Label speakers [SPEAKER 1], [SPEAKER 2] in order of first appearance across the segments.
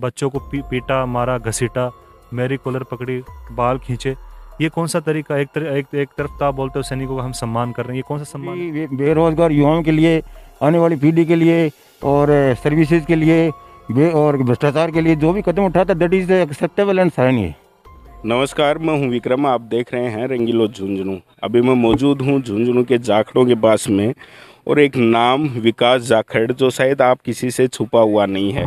[SPEAKER 1] बच्चों को पी, पीटा मारा घसीटा मेरी कॉलर पकड़ी बाल खींचे ये कौन सा तरीका एक तर, एक, एक तरफ तो आप बोलते हो सैनिकों का हम सम्मान कर रहे हैं ये कौन सा सम्मान बेरोजगार
[SPEAKER 2] युवाओं के लिए आने वाली पीढ़ी के लिए और सर्विसेज के लिए और भ्रष्टाचार के लिए जो भी कदम उठाता दैट इज एक्सेप्टेबल एंड सहनीय नमस्कार मैं हूं विक्रम आप देख रहे हैं रंगीलो झुंझुनू अभी मैं मौजूद हूं झुंझुनू के जाखड़ों के पास में और एक नाम विकास जाखड़ जो शायद आप किसी से छुपा हुआ नहीं है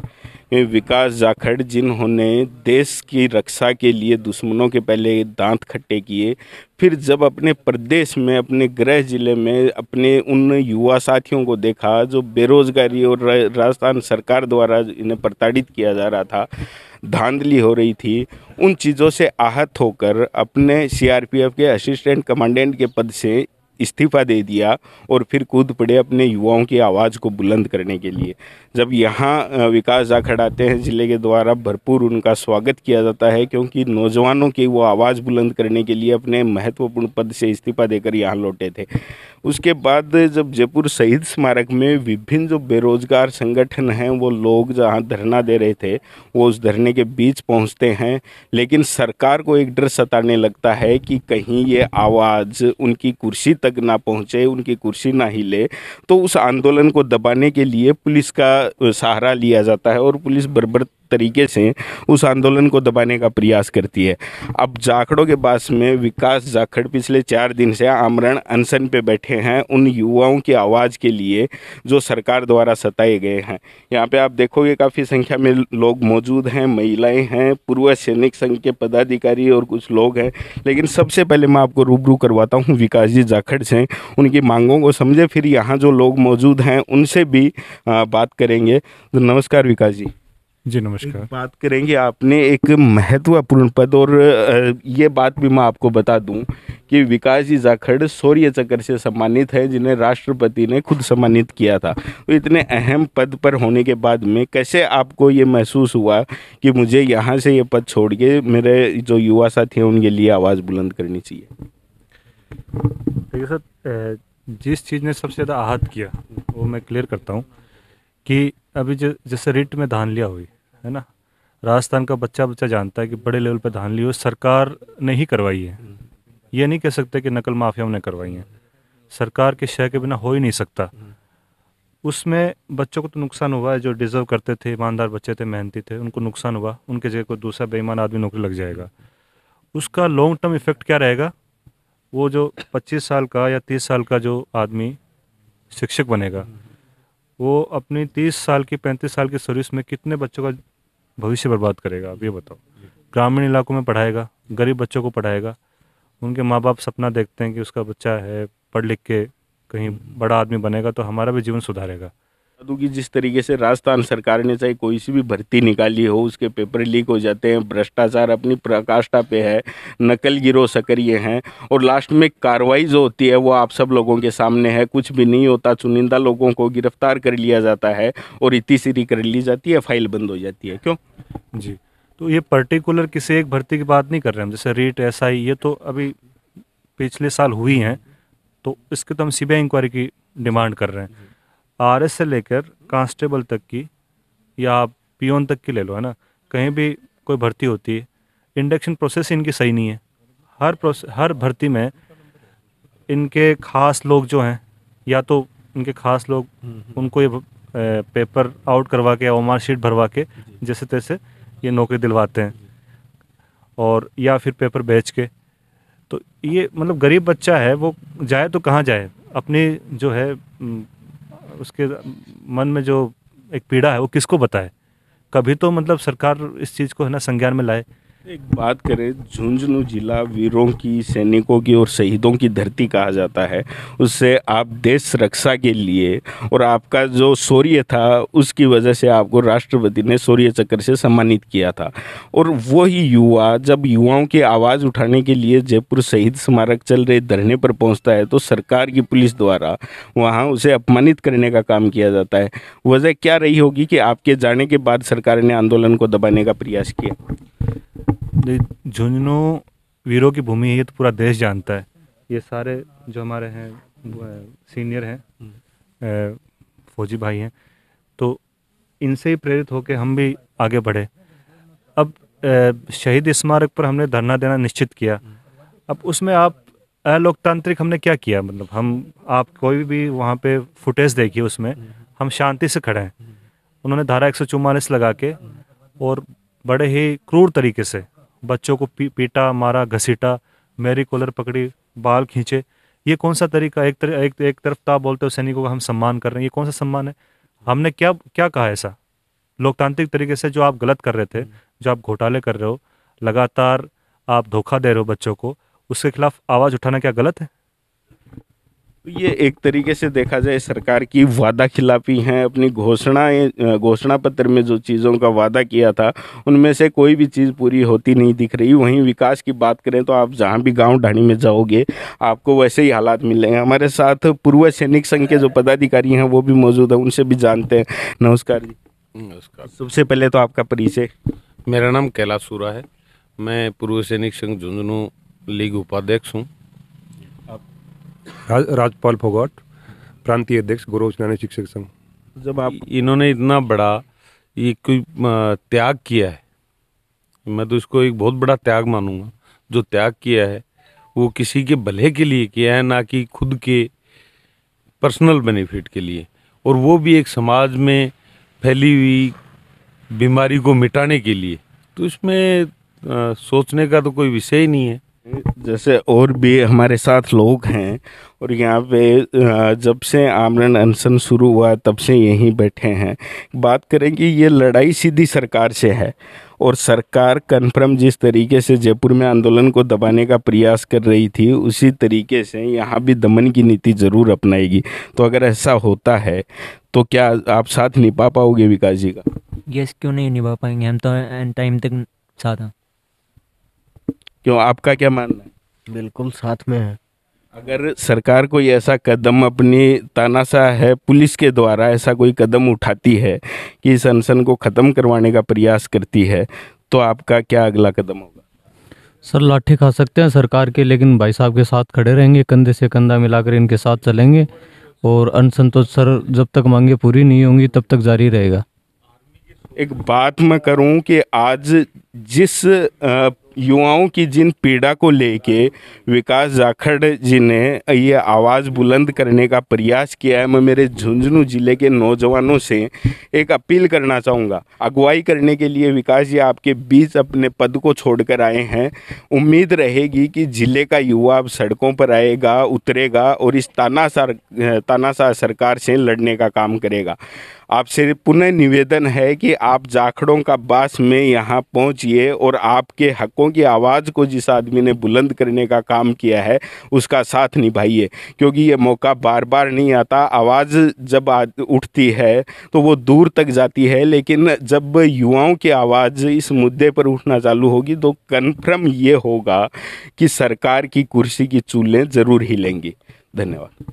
[SPEAKER 2] विकास जाखड़ जिन्होंने देश की रक्षा के लिए दुश्मनों के पहले दांत खट्टे किए फिर जब अपने प्रदेश में अपने गृह जिले में अपने उन युवा साथियों को देखा जो बेरोजगारी और राजस्थान सरकार द्वारा इन्हें प्रताड़ित किया जा रहा था धांधली हो रही थी उन चीज़ों से आहत होकर अपने सीआरपीएफ के असिस्टेंट कमांडेंट के पद से इस्तीफ़ा दे दिया और फिर कूद पड़े अपने युवाओं की आवाज़ को बुलंद करने के लिए जब यहाँ विकास जाखड़ आते हैं ज़िले के द्वारा भरपूर उनका स्वागत किया जाता है क्योंकि नौजवानों की वो आवाज़ बुलंद करने के लिए अपने महत्वपूर्ण पद से इस्तीफ़ा देकर यहाँ लौटे थे उसके बाद जब जयपुर शहीद स्मारक में विभिन्न जो बेरोज़गार संगठन हैं वो लोग जहाँ धरना दे रहे थे वो उस धरने के बीच पहुँचते हैं लेकिन सरकार को एक डर सताने लगता है कि कहीं ये आवाज़ उनकी कुर्सी तक तक ना पहुंचे उनकी कुर्सी ना हिले तो उस आंदोलन को दबाने के लिए पुलिस का सहारा लिया जाता है और पुलिस बर्बर तरीके से उस आंदोलन को दबाने का प्रयास करती है अब जाखड़ों के पास में विकास जाखड़ पिछले चार दिन से आमरण अनशन पे बैठे हैं उन युवाओं की आवाज़ के लिए जो सरकार द्वारा सताए गए हैं यहाँ पे आप देखोगे काफ़ी संख्या में लोग मौजूद हैं महिलाएं हैं पूर्व सैनिक संघ के पदाधिकारी और कुछ लोग हैं लेकिन सबसे पहले मैं आपको रूबरू करवाता हूँ विकास जी जाखड़ से उनकी मांगों को समझे फिर यहाँ जो लोग मौजूद हैं उनसे भी बात करेंगे तो नमस्कार विकास जी जी नमस्कार बात करेंगे आपने एक महत्वपूर्ण पद और ये बात भी मैं आपको बता दूं कि विकास जी जाखड़ शौर्य चक्र से सम्मानित है जिन्हें राष्ट्रपति ने खुद सम्मानित किया था तो इतने अहम पद पर होने के बाद में कैसे आपको ये महसूस हुआ कि मुझे यहाँ से ये पद छोड़ के मेरे जो युवा साथी हैं उनके लिए आवाज़ बुलंद
[SPEAKER 1] करनी चाहिए सर जिस चीज़ ने सबसे ज़्यादा आहत किया वो मैं क्लियर करता हूँ कि अभी जैसे रिट में धान लिया हुई है ना राजस्थान का बच्चा बच्चा जानता है कि बड़े लेवल पर धान ली हुई सरकार ने ही करवाई है ये नहीं कह सकते कि नकल माफियाओं ने करवाई है सरकार के शय के बिना हो ही नहीं सकता उसमें बच्चों को तो नुकसान हुआ है जो डिज़र्व करते थे ईमानदार बच्चे थे मेहनती थे उनको नुकसान हुआ उनके जगह कोई दूसरा बेईमान आदमी नौकरी लग जाएगा उसका लॉन्ग टर्म इफेक्ट क्या रहेगा वो जो 25 साल का या 30 साल का जो आदमी शिक्षक बनेगा वो अपनी तीस साल की पैंतीस साल की सर्विस में कितने बच्चों का भविष्य बर्बाद करेगा आप ये बताओ ग्रामीण इलाकों में पढ़ाएगा गरीब बच्चों को पढ़ाएगा उनके माँ बाप सपना देखते हैं कि उसका बच्चा है पढ़ लिख के कहीं बड़ा आदमी बनेगा तो हमारा भी जीवन सुधारेगा
[SPEAKER 2] जादू कि जिस तरीके से राजस्थान सरकार ने चाहे कोई सी भी भर्ती निकाली हो उसके पेपर लीक हो जाते हैं भ्रष्टाचार अपनी प्रकाष्ठा पे है नकल गिरोह सक्रिय हैं और लास्ट में कार्रवाई जो होती है वो आप सब लोगों के सामने है कुछ भी नहीं होता चुनिंदा लोगों को गिरफ्तार कर लिया जाता है और सीरी कर ली जाती है फाइल बंद हो जाती है क्यों
[SPEAKER 1] जी तो ये पर्टिकुलर किसी एक भर्ती की बात नहीं कर रहे हम जैसे रेट एस ये तो अभी पिछले साल हुई हैं तो इसके तो हम सी इंक्वायरी की डिमांड कर रहे हैं आर से लेकर कांस्टेबल तक की या आप पियोन तक की ले लो है ना कहीं भी कोई भर्ती होती है इंडक्शन प्रोसेस इनकी सही नहीं है हर प्रोसे हर भर्ती में इनके खास लोग जो हैं या तो इनके खास लोग हम्म, हम्म। उनको ये पेपर आउट करवा के या शीट भरवा के जैसे तैसे ये नौकरी दिलवाते हैं और या फिर पेपर बेच के तो ये मतलब गरीब बच्चा है वो जाए तो कहाँ जाए अपनी जो है उसके मन में जो एक पीड़ा है वो किसको बताए कभी तो मतलब सरकार इस चीज़ को है ना संज्ञान में लाए एक बात करें झुंझुनू जिला वीरों की
[SPEAKER 2] सैनिकों की और शहीदों की धरती कहा जाता है उससे आप देश रक्षा के लिए और आपका जो शौर्य था उसकी वजह से आपको राष्ट्रपति ने शौर्य चक्र से सम्मानित किया था और वही युवा जब युवाओं की आवाज़ उठाने के लिए जयपुर शहीद स्मारक चल रहे धरने पर पहुंचता है तो सरकार की पुलिस द्वारा वहाँ उसे अपमानित करने का काम किया जाता है वजह क्या रही होगी कि आपके जाने के बाद सरकार ने आंदोलन
[SPEAKER 1] को दबाने का प्रयास किया झुंझुनू वीरों की भूमि है ये तो पूरा देश जानता है ये सारे जो हमारे हैं सीनियर हैं फौजी भाई हैं तो इनसे ही प्रेरित होकर हम भी आगे बढ़े अब शहीद स्मारक पर हमने धरना देना निश्चित किया अब उसमें आप अलोकतांत्रिक हमने क्या किया मतलब हम आप कोई भी वहाँ पे फुटेज देखिए उसमें हम शांति से खड़े हैं उन्होंने धारा एक लगा के और बड़े ही क्रूर तरीके से बच्चों को पी, पीटा मारा घसीटा मेरी कॉलर पकड़ी बाल खींचे ये कौन सा तरीका एक तर, एक, एक तरफ ता बोलते हो सैनिकों का हम सम्मान कर रहे हैं ये कौन सा सम्मान है हमने क्या क्या कहा ऐसा लोकतांत्रिक तरीके से जो आप गलत कर रहे थे जो आप घोटाले कर रहे हो लगातार आप धोखा दे रहे हो बच्चों को उसके खिलाफ आवाज़ उठाना क्या गलत है
[SPEAKER 2] ये एक तरीके से देखा जाए सरकार की वादा खिलाफी है अपनी घोषणाएं घोषणा पत्र में जो चीज़ों का वादा किया था उनमें से कोई भी चीज़ पूरी होती नहीं दिख रही वहीं विकास की बात करें तो आप जहां भी गांव ढाणी में जाओगे आपको वैसे ही हालात मिलेंगे हमारे साथ पूर्व सैनिक संघ के जो पदाधिकारी हैं वो भी मौजूद हैं उनसे भी जानते हैं नमस्कार जी नमस्कार सबसे पहले तो आपका परिचय
[SPEAKER 1] मेरा नाम कैलाश सूरा है मैं पूर्व सैनिक संघ झुंझुनू लीग उपाध्यक्ष हूँ राज, राजपाल फोगाट प्रांतीय अध्यक्ष गौरव सिन्हा शिक्षक संघ जब आप इन्होंने इतना बड़ा ये कोई त्याग किया है मैं तो इसको एक बहुत बड़ा त्याग मानूंगा जो त्याग किया है वो किसी के भले के लिए किया है ना कि खुद के पर्सनल बेनिफिट के लिए और वो भी एक समाज में फैली हुई बीमारी को मिटाने के लिए तो इसमें आ, सोचने का तो कोई विषय ही नहीं है जैसे
[SPEAKER 2] और भी हमारे साथ लोग हैं और यहाँ पे जब से आमरण अनशन शुरू हुआ तब से यहीं बैठे हैं बात करें कि ये लड़ाई सीधी सरकार से है और सरकार कन्फर्म जिस तरीके से जयपुर में आंदोलन को दबाने का प्रयास कर रही थी उसी तरीके से यहाँ भी दमन की नीति ज़रूर अपनाएगी तो अगर ऐसा होता है तो क्या आप साथ निभा पाओगे विकास जी का
[SPEAKER 1] यस क्यों नहीं निभा पाएंगे हम तो एंड टाइम तक साथ हैं
[SPEAKER 2] क्यों आपका क्या मानना है
[SPEAKER 1] बिल्कुल साथ में है अगर
[SPEAKER 2] सरकार कोई ऐसा कदम अपनी तानाशाह है पुलिस के द्वारा ऐसा कोई कदम उठाती है कि इस अनशन को ख़त्म करवाने का प्रयास करती है तो आपका क्या अगला कदम होगा
[SPEAKER 1] सर लाठी खा सकते हैं सरकार के लेकिन भाई साहब के साथ खड़े रहेंगे कंधे से कंधा मिलाकर इनके साथ चलेंगे और अनशन तो सर जब तक मांगे पूरी नहीं होंगी तब तक जारी रहेगा
[SPEAKER 2] एक बात मैं करूं कि आज जिस युवाओं की जिन पीड़ा को लेके विकास जाखड़ जी ने ये आवाज़ बुलंद करने का प्रयास किया है मैं मेरे झुंझुनू ज़िले के नौजवानों से एक अपील करना चाहूँगा अगुवाई करने के लिए विकास जी आपके बीच अपने पद को छोड़कर आए हैं उम्मीद रहेगी कि ज़िले का युवा अब सड़कों पर आएगा उतरेगा और इस तानासार तानाशाह सरकार से लड़ने का काम करेगा आपसे पुनः निवेदन है कि आप जाखड़ों का बास में यहाँ पहुँचिए और आपके हक हकों की आवाज़ को जिस आदमी ने बुलंद करने का काम किया है उसका साथ निभाइए क्योंकि ये मौका बार बार नहीं आता आवाज़ जब उठती है तो वो दूर तक जाती है लेकिन जब युवाओं की आवाज़ इस मुद्दे पर उठना चालू होगी तो कन्फर्म ये होगा कि सरकार की कुर्सी की चूल्हें ज़रूर हिलेंगी धन्यवाद